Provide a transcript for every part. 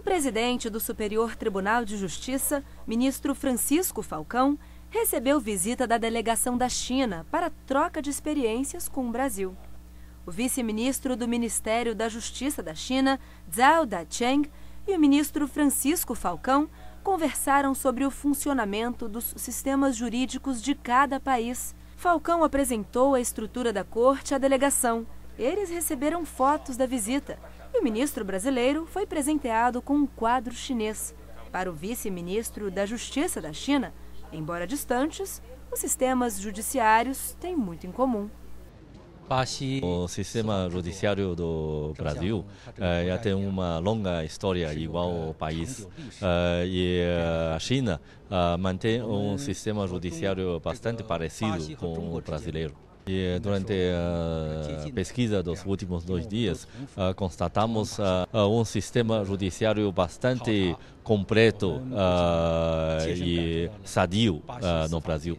O presidente do Superior Tribunal de Justiça, ministro Francisco Falcão, recebeu visita da delegação da China para troca de experiências com o Brasil. O vice-ministro do Ministério da Justiça da China, Zhao Dacheng, e o ministro Francisco Falcão conversaram sobre o funcionamento dos sistemas jurídicos de cada país. Falcão apresentou a estrutura da corte à delegação. Eles receberam fotos da visita o ministro brasileiro foi presenteado com um quadro chinês. Para o vice-ministro da Justiça da China, embora distantes, os sistemas judiciários têm muito em comum. O sistema judiciário do Brasil eh, já tem uma longa história igual ao país. Eh, e eh, a China mantém um sistema judiciário bastante parecido com o brasileiro. E durante pesquisa dos últimos dois dias, uh, constatamos uh, um sistema judiciário bastante completo e sadio no Brasil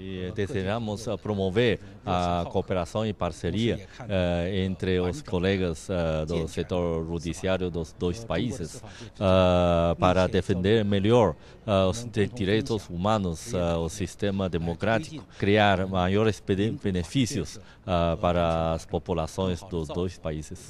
e é desejamos eh, promover a cooperação e parceria uh, entre os colegas uh, do setor judiciário dos dois países uh, para defender melhor os direitos humanos, o sistema democrático, criar maiores benefícios para as populações dos dois países.